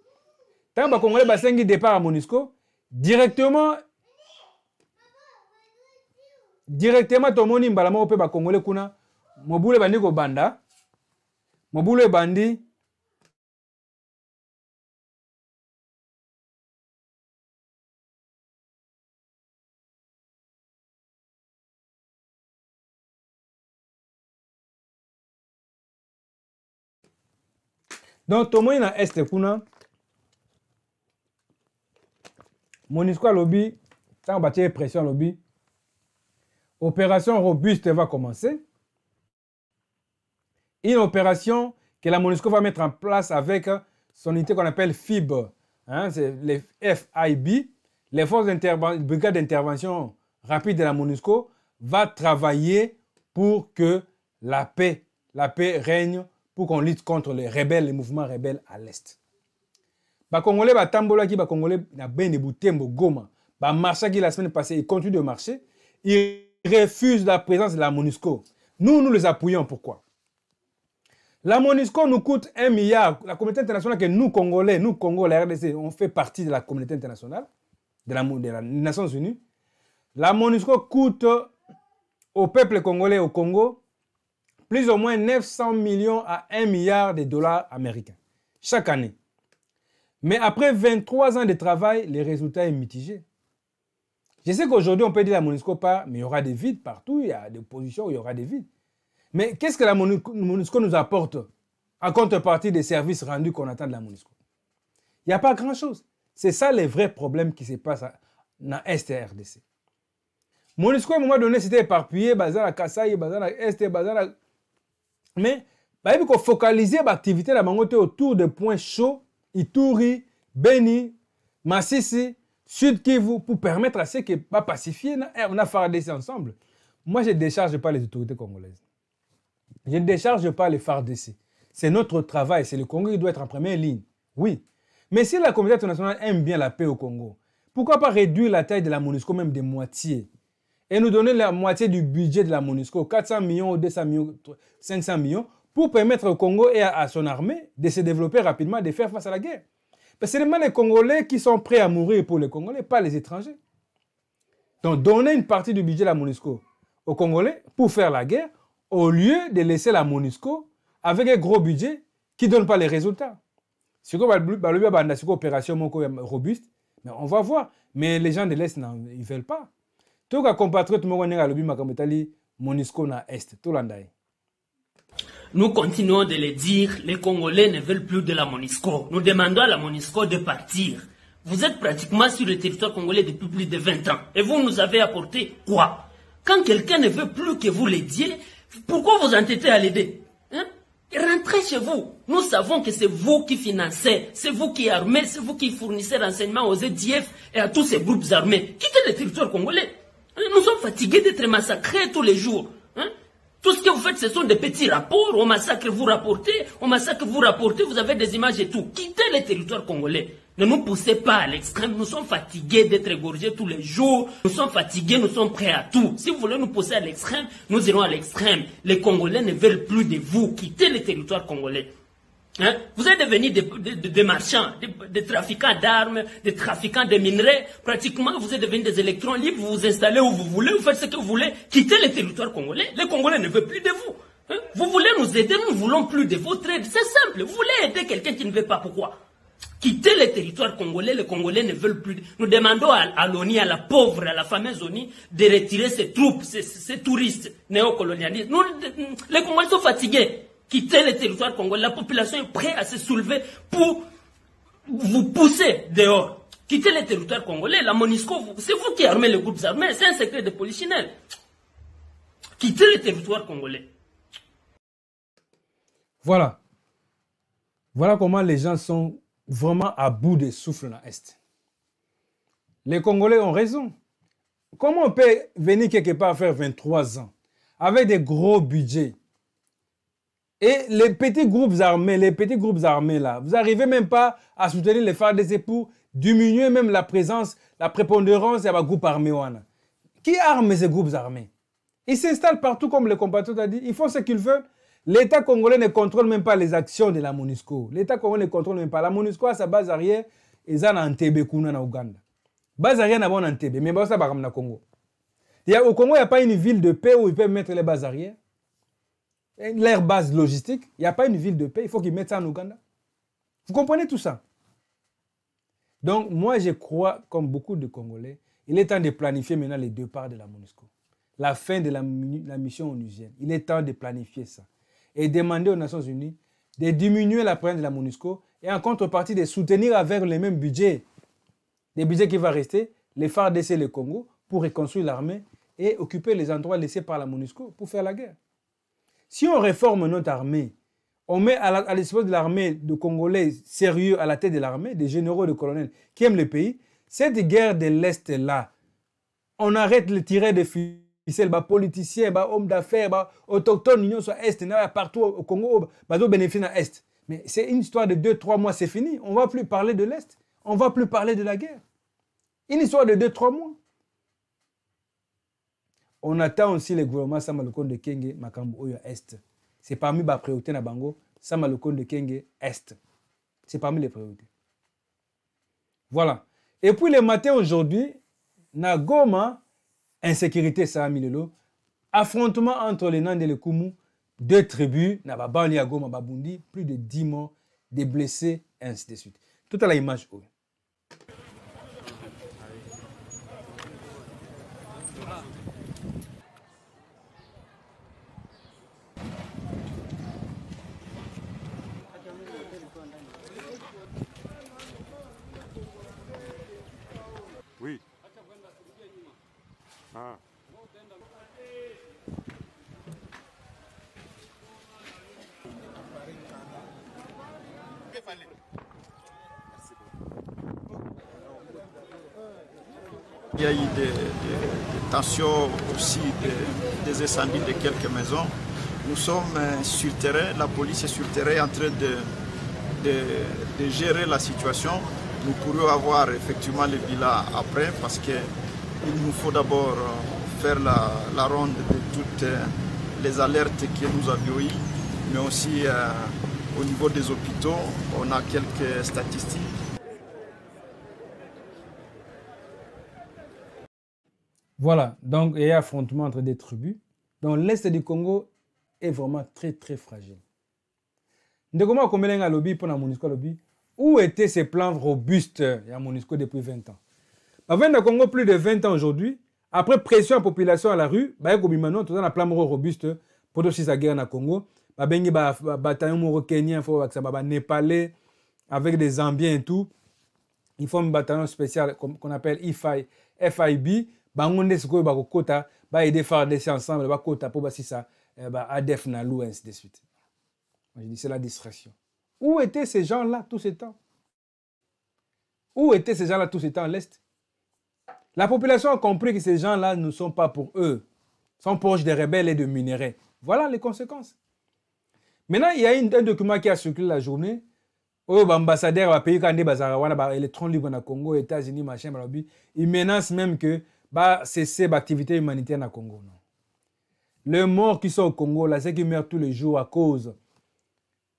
ntango bakongole basengi départ ya monusco directement directement tomoni mbala moko mpe bakongole kuna mobulu ebandi kobanda mobulu ebandi Donc, tomoni na este kuna monisco ça va tirer pression lobby. opération robuste va commencer une opération que la Monusco va mettre en place avec son unité qu'on appelle FIB, hein, c'est les FIB, les forces d'intervention rapide de la MONUSCO, va travailler pour que la paix, la paix règne pour qu'on lutte contre les rebelles, les mouvements rebelles à l'Est. Congolais, congolais les ben débouté, les Boutembo, Goma, qui la semaine passée, ils continuent de marcher. Ils refusent la présence de la MONUSCO. Nous, nous les appuyons. Pourquoi La MONUSCO nous coûte un milliard. La communauté internationale que nous, Congolais, nous, Congo, la RDC, on fait partie de la communauté internationale, de la, Nations Unies. La MONUSCO coûte au peuple congolais, au Congo, plus ou moins 900 millions à 1 milliard de dollars américains chaque année. Mais après 23 ans de travail, les résultats sont mitigés. Je sais qu'aujourd'hui, on peut dire la MONUSCO pas mais il y aura des vides partout, il y a des positions où il y aura des vides. Mais qu'est-ce que la MONUSCO nous apporte en contrepartie des services rendus qu'on attend de la MONUSCO Il n'y a pas grand-chose. C'est ça les vrais problèmes qui se passent dans l'Est et RDC. MONUSCO, à un moment donné, c'était éparpillé, basé à Kassai, basé à mais faut bah, focaliser l'activité de la autour de points chauds, ituri beni Massisi, sud kivu pour permettre à ceux qui pas bah, pacifiés, eh, on a fardc ensemble moi je ne décharge pas les autorités congolaises je ne décharge pas les fardc c'est notre travail c'est le congo qui doit être en première ligne oui mais si la communauté internationale aime bien la paix au congo pourquoi pas réduire la taille de la monusco même de moitié et nous donner la moitié du budget de la MONUSCO, 400 millions 200 millions, 500 millions, pour permettre au Congo et à, son armée de se développer rapidement, de faire face à la guerre. Parce que c'est les Congolais qui sont prêts à mourir pour les Congolais, pas les étrangers. Donc donner une partie du budget de la MONUSCO aux Congolais pour faire la guerre, au lieu de laisser la MONUSCO avec un gros budget qui ne donne pas les résultats. Si on a une opération robuste, mais on va voir. Mais les gens de l'Est, ils ne veulent pas. Nous continuons de le dire, les Congolais ne veulent plus de la MONISCO. Nous demandons à la MONISCO de partir. Vous êtes pratiquement sur le territoire congolais depuis plus de 20 ans. Et vous nous avez apporté quoi Quand quelqu'un ne veut plus que vous l'aidiez, pourquoi vous entêtez à l'aider Rentrez chez vous. Nous savons que c'est vous qui financez, c'est vous qui armez, c'est vous qui fournissez l'enseignement aux EDF et à tous ces groupes armés. Quittez le territoire congolais. Nous sommes fatigués d'être massacrés tous les jours. Hein. Tout ce que vous faites, ce sont des petits rapports. On massacre, vous rapportez. On massacre, vous rapportez. Vous avez des images et tout. Quittez les territoires congolais. Ne nous poussez pas à l'extrême. Nous sommes fatigués d'être égorgés tous les jours. Nous sommes fatigués, nous sommes prêts à tout. Si vous voulez nous pousser à l'extrême, nous irons à l'extrême. Les Congolais ne veulent plus de vous. Quittez les territoires congolais. Hein? Vous êtes devenus des, marchands, des, trafiquants d'armes, des trafiquants de minerais. Pratiquement, vous êtes devenus des électrons libres, vous vous installez où vous voulez, vous faites ce que vous voulez, quittez le territoire congolais. Les Congolais ne veulent plus de vous. Hein? Vous voulez nous aider, nous ne voulons plus de votre aide C'est simple, vous voulez aider quelqu'un qui ne veut pas, pourquoi Quittez le territoire congolais, les Congolais ne veulent plus. Nous demandons à, à l'ONI, à la pauvre, à la fameuse ONI, de retirer ses troupes, ses, touristes néocolonialistes. les Congolais sont fatigués quitter le territoire congolais. La population est prête à se soulever pour vous pousser dehors. Quitter le territoire congolais, la MONISCO, c'est vous qui armez les groupes armés, c'est un secret de polichinelle. Quitter le territoire congolais. Voilà. Voilà comment les gens sont vraiment à bout de souffle dans l'Est. Les Congolais ont raison. Comment on peut venir quelque part faire 23 ans avec des gros budgets et les petits groupes armés, les petits groupes armés là, vous n'arrivez même pas à soutenir les des époux, diminuer même la présence, la prépondérance des groupes armés. Qui arme ces groupes armés Ils s'installent partout comme le compatriote a dit, ils font ce qu'ils veulent. L'État congolais ne contrôle même pas les actions de la MONUSCO. L'État congolais ne contrôle même pas. La MONUSCO a sa base arrière et en Tébé, en Ouganda. Base arrière n'a pas en TB, mais ça va au Congo. y au Congo, il n'y a pas une ville de paix où ils peuvent mettre les bases arrières lair base logistique. Il n'y a pas une ville de paix. Il faut qu'ils mettent ça en Ouganda. Vous comprenez tout ça Donc, moi, je crois, comme beaucoup de Congolais, il est temps de planifier maintenant les deux parts de la MONUSCO. La fin de la, mission onusienne. Il est temps de planifier ça. Et demander aux Nations Unies de diminuer la présence de la MONUSCO et en contrepartie de soutenir avec les mêmes budgets, les budgets qui vont rester, les FARDC et le Congo pour reconstruire l'armée et occuper les endroits laissés par la MONUSCO pour faire la guerre. Si on réforme notre armée, on met à l'espace de l'armée de Congolais sérieux à la tête de l'armée, des généraux, des colonels qui aiment le pays, cette guerre de l'Est-là, on arrête le tirer des ficelles, bah, politiciens, bah, hommes d'affaires, bah, autochtones, l'Union soit Est, partout au Congo, bah, bénéficie à Est. Mais c'est une histoire de deux, trois mois, c'est fini. On ne va plus parler de l'Est. On ne va plus parler de la guerre. Une histoire de deux, trois mois on attend aussi le gouvernement sama de kenge makambo oyo est c'est parmi les priorités na bango Samaloukonde de kenge est c'est parmi les priorités voilà et puis le matin aujourd'hui Nagoma goma insécurité ça a mis lot. affrontement entre les nains et les kumu deux tribus na babundi plus de 10 morts des blessés ainsi de suite tout à la image Il y a eu des, tensions aussi, des, incendies de quelques maisons. Nous sommes euh, sur terrain, la police est sur terrain en train de, gérer la situation. Nous pourrions avoir effectivement les villas après parce qu'il nous faut d'abord euh, faire la, ronde de toutes euh, les alertes que nous avions eues, mais aussi au niveau des hôpitaux, on a quelques statistiques Voilà, donc il y a affrontement entre des tribus. Donc l'Est du Congo est vraiment très, très fragile. Ndekoma Komelenga lobby pour la MONUSCO lobby, où étaient ces plans robustes à MONUSCO depuis 20 ans Bavenda Congo, plus de 20 ans aujourd'hui, après pression à la population à la rue, bah, maintenant tout un plan robuste pour tous ces guerre le Congo. Bah, a un bataillon moro kenyan, faut un bah, népalais, avec des Zambiens et tout. Ils font un bataillon spécial qu'on appelle FIB, sikoyo ensemble pour mpo ça, eh, adef na ainsi de suite je dis c'est la distraction où étaient ces gens là tout ce temps où étaient ces gens là tout ce temps à l'est la population a compris que ces gens là ne sont pas pour eux sont proches des rebelles et de minéraux voilà les conséquences maintenant il y a une, un document qui a circulé la journée L'ambassadeur va payer kande des électrons libres libre na congo états-unis machin Il menace même que bah cesser l'activité humanitaire au Congo. Non. Les morts qui sont au Congo, là, ceux qui meurent tous les jours à cause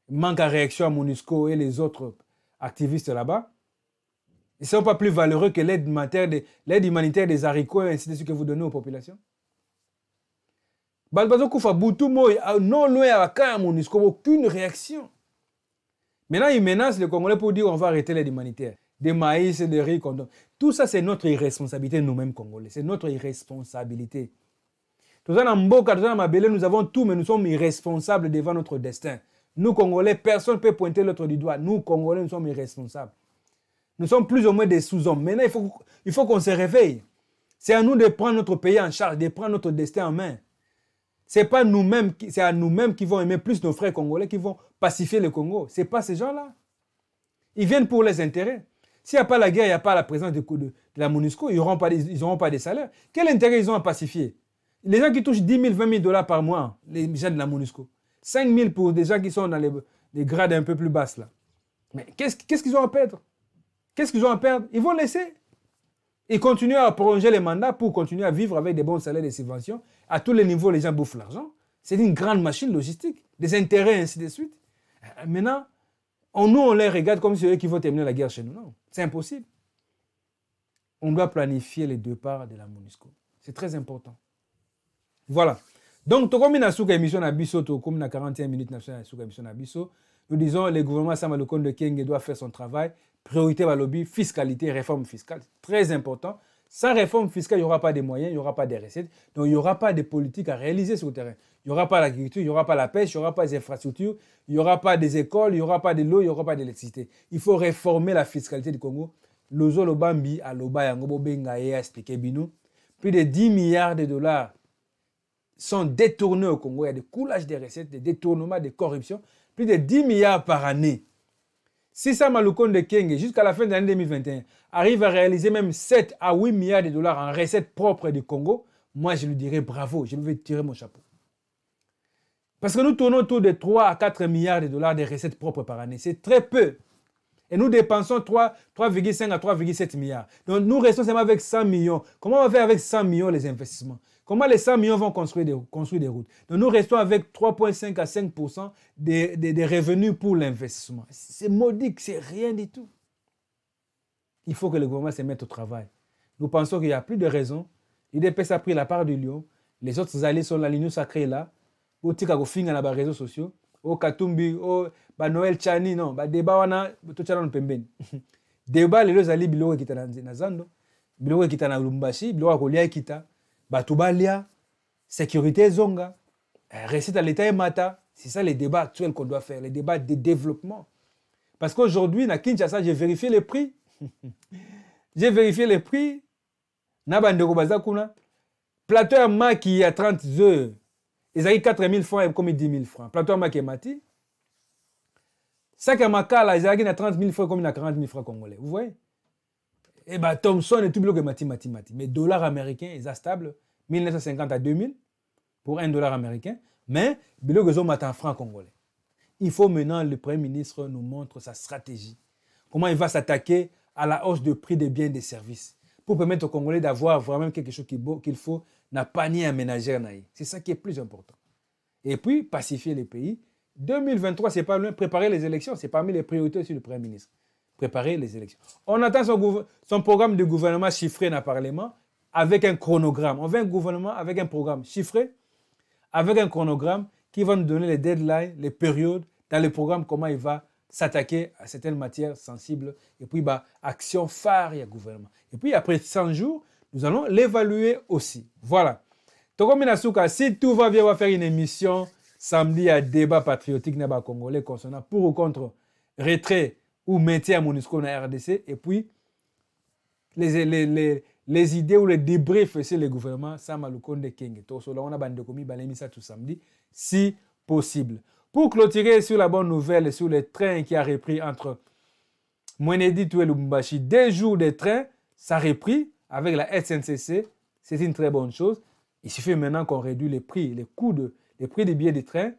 manque à réaction à MONUSCO et les autres activistes là-bas, ils ne sont pas plus valeureux que l'aide humanitaire, des haricots et ainsi de suite que vous donnez aux populations. Ah, non loin à MONUSCO, aucune réaction. Maintenant, ils menacent les Congolais pour dire on va arrêter l'aide humanitaire. Des maïs et des riz. Tout ça, c'est notre irresponsabilité, nous-mêmes, Congolais. C'est notre irresponsabilité. Nous avons tout, mais nous sommes irresponsables devant notre destin. Nous, Congolais, personne ne peut pointer l'autre du doigt. Nous, Congolais, nous sommes irresponsables. Nous sommes plus ou moins des sous-hommes. Maintenant, il faut, qu'on se réveille. C'est à nous de prendre notre pays en charge, de prendre notre destin en main. C'est pas nous-mêmes, c'est à nous-mêmes qui vont aimer plus nos frères congolais, qui vont pacifier le Congo. C'est pas ces gens-là. Ils viennent pour les intérêts. S'il n'y a pas la guerre, il n'y a pas la présence de, la MONUSCO, ils n'auront pas, ils pas des salaires. Quel intérêt ils ont à pacifier Les gens qui touchent 10 000, 20 000 dollars par mois, les gens de la MONUSCO. 5 000 pour des gens qui sont dans les, grades un peu plus basses là. Mais qu'est-ce qu'ils ont à perdre Qu'est-ce qu'ils ont à perdre Ils vont laisser. Ils continuent à prolonger les mandats pour continuer à vivre avec des bons salaires et des subventions. À tous les niveaux, les gens bouffent l'argent. C'est une grande machine logistique, des intérêts, ainsi de suite. Euh, maintenant, on, nous, on les regarde comme eux qui vont terminer la guerre chez nous. Non, c'est impossible. On doit planifier les deux parts de la MONUSCO. C'est très important. Voilà. Donc, tout comme na souka émission na tout comme na 41 minutes na souka émission à biso, nous disons le gouvernement Sama de Kenge doit faire son travail, priorité va lobby, fiscalité, réforme fiscale, très important. Sans réforme fiscale, il n'y aura pas de moyens, il n'y aura pas de recettes, donc il n'y aura pas de politique à réaliser sur le terrain. Il n'y aura pas l'agriculture, il n'y aura pas la pêche, il n'y aura pas les infrastructures, il n'y aura pas des écoles, il n'y aura pas de l'eau, il n'y aura pas d'électricité. Il faut réformer la fiscalité du Congo. Lozo à Plus de 10 milliards de dollars sont détournés au Congo. Il y a des coulages des recettes, des détournements, des corruptions. Plus de 10 milliards par année. Si ça de Kenge, jusqu'à la fin de l'année 2021, arrive à réaliser même 7 à 8 milliards de dollars en recettes propres du Congo, moi je lui dirais bravo, je lui vais tirer mon chapeau. Parce que nous tournons autour de 3 à 4 milliards de dollars de recettes propres par année. C'est très peu. Et nous dépensons 3,5 à 3,7 milliards. Donc nous restons seulement avec 100 millions. Comment on va faire avec 100 millions les investissements Comment les 100 millions vont construire des, des routes Donc nous restons avec 3,5 à 5 des, revenus pour l'investissement. C'est modique, c'est rien du tout. Il faut que le gouvernement se mette au travail. Nous pensons qu'il n'y a plus de raison. L'IDPS a pris la part du lion. Les autres alliés sont la ligne sacrée là botika kofinga na réseaux sociaux o oh, katumbi o oh, banoel chani non badeba wana totia nano pembeni deba lelo ezali biloko ekita na zando biloko ekita na lubumbashi biloko ya kolia ekita bato balia sécurité ezonga eh, Récit à l'état emata c'est ça le débat actuel qu'on doit faire le débat de développement parce qu'aujourd'hui na kinshasa j'ai vérifié les prix j'ai vérifié les prix na bandeko baza kuna plateau ya maki ya 30 heures 4 000 francs ekomi 10 000 francs plateau Makemati, 5 emati saki ya makala ont na 30 000 francs ont na 40 000 francs congolais vous voyez eh bien, Thomson et tout bloc est mathématique. Mais dollar américain est stable, 1950 à 2000 pour un dollar américain. Mais en francs congolais. Il faut maintenant le Premier ministre nous montre sa stratégie. Comment il va s'attaquer à la hausse de prix des biens et des services pour permettre aux Congolais d'avoir vraiment quelque chose qu'il faut n'a pas ni un ménagère C'est ça qui est plus important. Et puis, pacifier les pays. 2023, c'est pas loin. Préparer les élections, c'est parmi les priorités sur le Premier ministre. Préparer les élections. On attend son, programme de gouvernement chiffré dans le Parlement avec un chronogramme. On veut un gouvernement avec un programme chiffré, avec un chronogramme qui va nous donner les deadlines, les périodes, dans le programme, comment il va s'attaquer à certaines matières sensibles. Et puis, bah, action phare, il y a gouvernement. Et puis, après 100 jours, nous allons l'évaluer aussi. Voilà. Toko Minasuka, si tout va bien, on va faire une émission samedi à débat patriotique pas Congolais concernant pour ou contre retrait ou maintien à MONUSCO dans la RDC. Et puis, les, les, les, les idées ou les débriefs, c'est le gouvernement Sam de King. on a bandekomi, ça ben, tout samedi, si possible. Pour clôturer sur la bonne nouvelle, sur le train qui a repris entre Mwenedi et Lubumbashi, deux jours de train, ça a repris avec la SNCC, c'est une très bonne chose. Il suffit maintenant qu'on réduise les prix, les coûts de, les prix des billets de train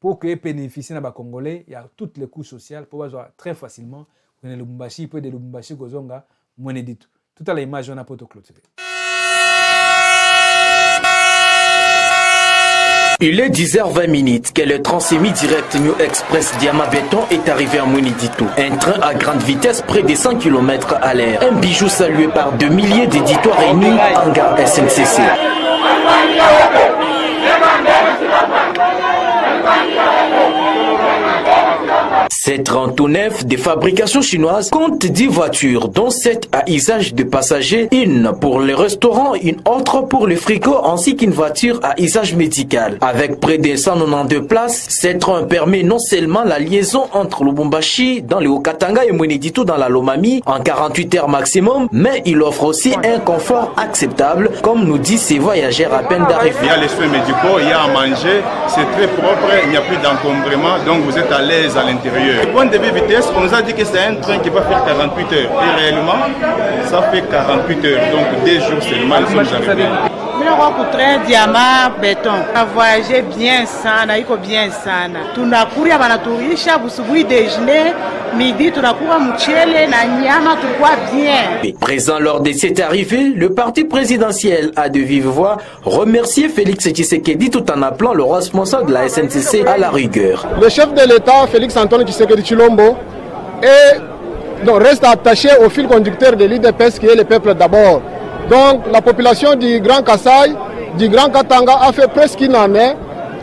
pour que les bénéficiaires Congolais, il y a tous les coûts sociaux pour avoir très facilement. Vous avez le Mumbashi, peut de lumbashi Gozonga, Mwenedit. dit tout. Tout à l'image, on a pas tout Il est 10h20 minutes que le transémis Direct New Express Diamabéton est arrivé à Mounidito. Un train à grande vitesse près des 100 km à l'air. Un bijou salué par de milliers d'éditeurs et en gare SNCC. Cette 39 de fabrication chinoise compte 10 voitures, dont 7 à usage de passagers, une pour les restaurants, une autre pour les fricots ainsi qu'une voiture à usage médical. Avec près de 192 places, cette trains permet non seulement la liaison entre Lubumbashi dans le haut et Mwenedito dans la Lomami en 48 heures maximum, mais il offre aussi un confort acceptable, comme nous dit ces voyageurs à peine d'arriver. Il y a les soins médicaux, il y a à manger, c'est très propre, il n'y a plus d'encombrement, donc vous êtes à l'aise à l'intérieur. Le point de vue vitesse, on nous a dit que c'est un train qui va faire 48 heures. Et réellement, ça fait 48 heures. Donc deux jours c'est seulement, nous sommes arrivés. Tunatoka béton. On beton voyagé bien sana, iko bien sana. Tunakuria banaturisha busubuhi dejeuner midi tunakuwa mchele na nyama, tulikuwa bien. Présent lors de cette arrivée, le parti présidentiel a de vive voix remercié Félix Tshisekedi tout en appelant le responsable de la SNCC à la rigueur. Le chef de l'État, Félix Antoine Tshisekedi Chilombo, est, non, reste attaché au fil conducteur de l'UDPS qui est le peuple d'abord. Donc la population du Grand Kassai, du Grand Katanga a fait presque une année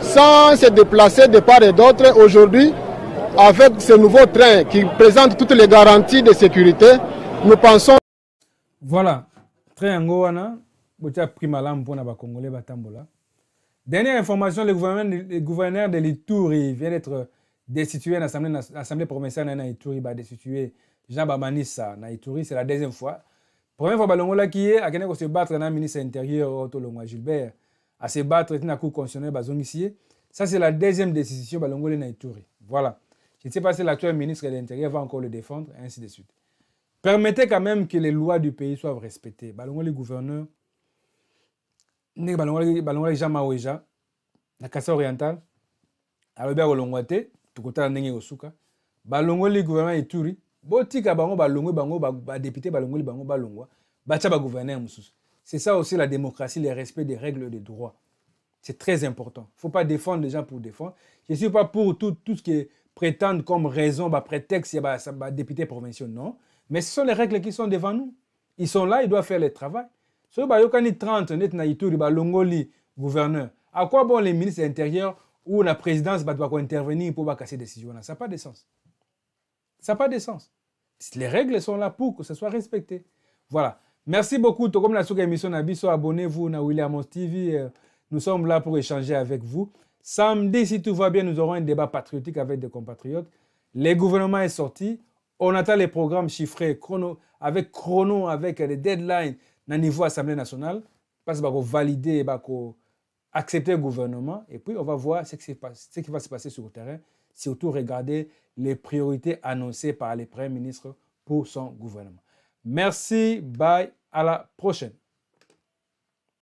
sans se déplacer de part et d'autre. Aujourd'hui, avec ce nouveau train qui présente toutes les garanties de sécurité, nous pensons... Voilà, train Angoana, Primalam pour Congolais Batambola. Dernière information, le gouverneur, de l'Itouri vient d'être destitué dans l'Assemblée provinciale de l'Itouri, bah, destitué Jean Bamanissa. L'Itouri, c'est la deuxième fois première fois balongola qui est à kene se battre le ministre intérieur to Gilbert à se battre la cour constitutionnelle bazongisier. Ça c'est la deuxième décision balongolé na Ituri. Voilà. Je ne sais pas si l'actuel ministre de l'Intérieur va encore le défendre ainsi de suite. Permettez quand même que les lois du pays soient respectées. Le gouverneur Balongo balongolaki jean maweja na kasa oriental tout akolongwa te tokotala ndenge Balongo balongoli gouvernement ituri botika bango bango bango c'est ça aussi la démocratie le respect des règles des droits. c'est très important faut pas défendre les gens pour défendre je suis pas pour tout, ce qui prétendu comme raison bah, prétexte bah, bah, député provincial non mais ce sont les règles qui sont devant nous ils sont là ils doivent faire le travail soki yokani 30 net na ituri l'ongoli, gouverneur à quoi bon les ministres intérieurs ou la présidence intervenir pour pour casser décision décisions ça pas de sens ça n'a pas de sens. Les règles sont là pour que ce soit respecté. Voilà. Merci beaucoup. Tout comme la sous émission Nabiso, abonnez-vous à William TV. Euh, nous sommes là pour échanger avec vous. Samedi, si tout va bien, nous aurons un débat patriotique avec des compatriotes. Le gouvernement est sorti. On attend les programmes chiffrés chrono, avec chrono, avec les deadlines au niveau Assemblée nationale. Parce qu'on va valider, accepter le gouvernement. Et puis, on va voir ce qui, va se passer sur le terrain surtout regarder les priorités annoncées par les Premier ministres pour son gouvernement. Merci, bye, à la prochaine.